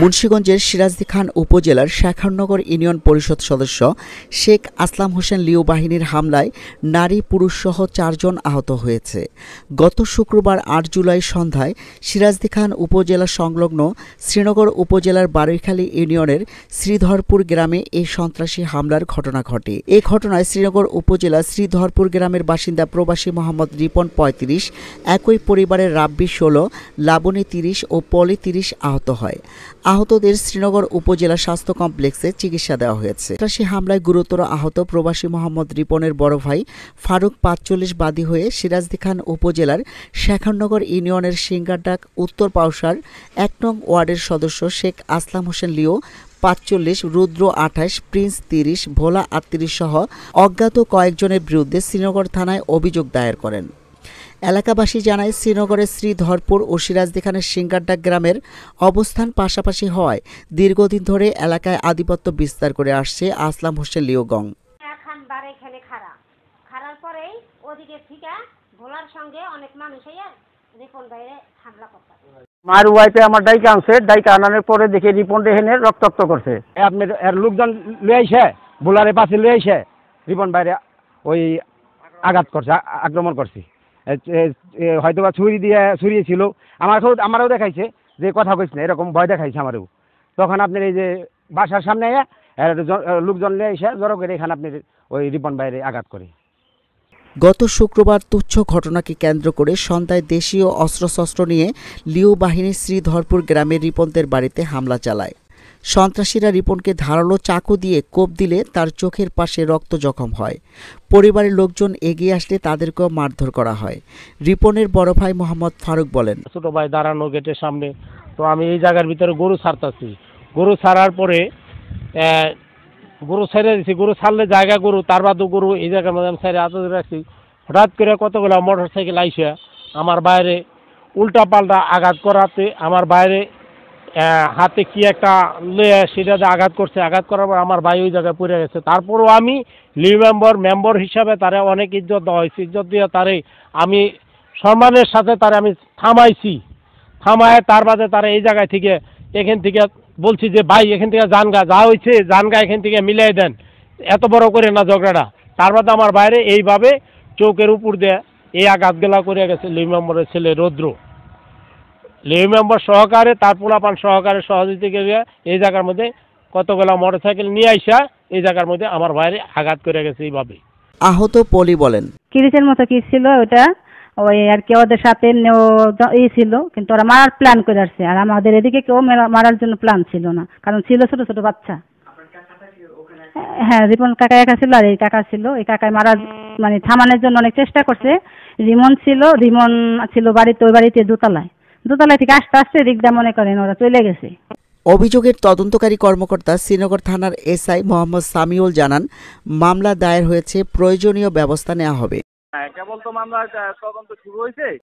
মুন্সীগঞ্জের সিরাজদি খান উপজেলার শাখারনগর ইউনিয়ন পরিষদ সদস্য শেখ আসলাম হোসেন লিও বাহিনীর হামলায় নারী পুরুষসহ চারজন আহত হয়েছে গত শুক্রবার আট জুলাই সন্ধ্যায় সিরাজদি খান উপজেলা সংলগ্ন শ্রীনগর উপজেলার বারৈখালী ইউনিয়নের শ্রীধরপুর গ্রামে এই সন্ত্রাসী হামলার ঘটনা ঘটে এ ঘটনায় শ্রীনগর উপজেলা শ্রীধরপুর গ্রামের বাসিন্দা প্রবাসী মোহাম্মদ রিপন পঁয়ত্রিশ একই পরিবারের রাব্বি ষোলো লাবণী তিরিশ ও পলি তিরিশ আহত হয় আহতদের শ্রীনগর উপজেলা স্বাস্থ্য কমপ্লেক্সে চিকিৎসা দেওয়া হয়েছে সন্ত্রাসী হামলায় গুরুতর আহত প্রবাসী মোহাম্মদ রিপনের বড় ভাই ফারুক পাঁচচল্লিশ বাদী হয়ে সিরাজদি খান উপজেলার শেখানগর ইউনিয়নের সিঙ্গারডাক উত্তর পাউসার এক নং ওয়ার্ডের সদস্য শেখ আসলাম হোসেন লিও পাঁচচল্লিশ রুদ্র আঠাশ প্রিন্স তিরিশ ভোলা আটত্রিশ সহ অজ্ঞাত কয়েকজনের বিরুদ্ধে শ্রীনগর থানায় অভিযোগ দায়ের করেন এলাকাবাসী জানায় শ্রীনগরের শ্রীধরপুর ও সিরাজদিখানের সিঙ্গারডা গ্রামের অবস্থান পাশাপাশি হওয়ায় দীর্ঘদিন ধরে এলাকায় আধিপত্য বিস্তার করে আসছে আসলাম হোসেন লিওগং খারার মার ওয়াইফে আমার ডাইকা আনছে ডাইকা আনানোর পরে দেখে রিপন রেহেনে রক্তাক্ত করছে আপনি লোকজন লয়ে আইসে বোলারে পাশে লয়ে আইসে রিপন বাইরে ওই আঘাত করছে আক্রমণ করছে হয়তো বা ছুরি দিয়ে ছুরিয়েছিল আমাকেও আমারও দেখাইছে যে কথা কইস না এরকম ভয় দেখাইছে আমারও তখন আপনার এই যে বাসার সামনে আয়া লোকজন নিয়ে এসে জড়ো করে এখানে আপনি ওই রিপন বাইরে আঘাত করে গত শুক্রবার তুচ্ছ ঘটনাকে কেন্দ্র করে সন্ধ্যায় দেশীয় অস্ত্রশস্ত্র নিয়ে লিও বাহিনী শ্রীধরপুর গ্রামের রিপন্তের বাড়িতে হামলা চালায় সন্ত্রাসীরা রিপনকে ধারালো চাকু দিয়ে কোপ দিলে তার চোখের পাশে রক্ত জখম হয় পরিবারের লোকজন এগিয়ে আসলে তাদেরকেও মারধর করা হয় রিপনের বড় ভাই মোহাম্মদ ফারুক বলেন ছোট ভাই দাঁড়ানো গেটের সামনে তো আমি এই জায়গার ভিতরে গরু ছাড়তেছি গরু ছাড়ার পরে গরু ছেড়ে দিছি গরু ছাড়লে জায়গা গরু তার বাদও গরু এই জায়গার মধ্যে আমি ছেড়ে আদর রাখছি হঠাৎ করে কতগুলো মোটর সাইকেল আইসা আমার বাইরে উল্টা পাল্টা আঘাত করাতে আমার বাইরে হাতে কি একটা লয়ে সেটাতে আঘাত করছে আঘাত করার পর আমার ভাই ওই জায়গায় পড়ে গেছে তারপরও আমি লিউ মেম্বার মেম্বার হিসাবে তারে অনেক ইজ্জত দেওয়া হয়েছে ইজ্জত দিয়ে তারে আমি সম্মানের সাথে তারে আমি থামাইছি থামায় তার বাদে তারা এই জায়গায় থেকে এখান থেকে বলছি যে ভাই এখান থেকে জানগা যা হয়েছে জানগা এখান থেকে মিলাই দেন এত বড় করে না ঝগড়াটা তার বাদে আমার বাইরে এইভাবে চৌকের উপর দিয়ে এই আঘাতগুলা করে গেছে লিউ মেম্বারের ছেলে রৌদ্র লেভি মেম্বার সহকারে তার পোলাপান সহকারে সহযোগিতা এই জায়গার মধ্যে কতগুলা মোটর সাইকেল নিয়ে আইসা এই জায়গার মধ্যে আমার ভাইয়ের আঘাত করে গেছে এইভাবে আহত পলি বলেন কিরিচের মতো কি ছিল ওটা ওই আর কি ওদের সাথে ই ছিল কিন্তু ওরা মারার প্ল্যান করে আসছে আর আমাদের এদিকে কেউ মারার জন্য প্ল্যান ছিল না কারণ ছিল ছোট ছোট বাচ্চা হ্যাঁ রিপন কাকা একা ছিল আর এই কাকা ছিল এই কাকায় মারার মানে থামানোর জন্য অনেক চেষ্টা করছে রিমন ছিল রিমন ছিল বাড়িতে ওই বাড়িতে দোতলায় দোতলা থেকে আসতে আসতে এদিকটা মনে করেন ওরা চলে গেছে অভিযোগের তদন্তকারী কর্মকর্তা শ্রীনগর থানার এসআই মোহাম্মদ সামিউল জানান মামলা দায়ের হয়েছে প্রয়োজনীয় ব্যবস্থা নেওয়া হবে হ্যাঁ, কেবল তো মামলা তদন্ত শুরু হয়েছে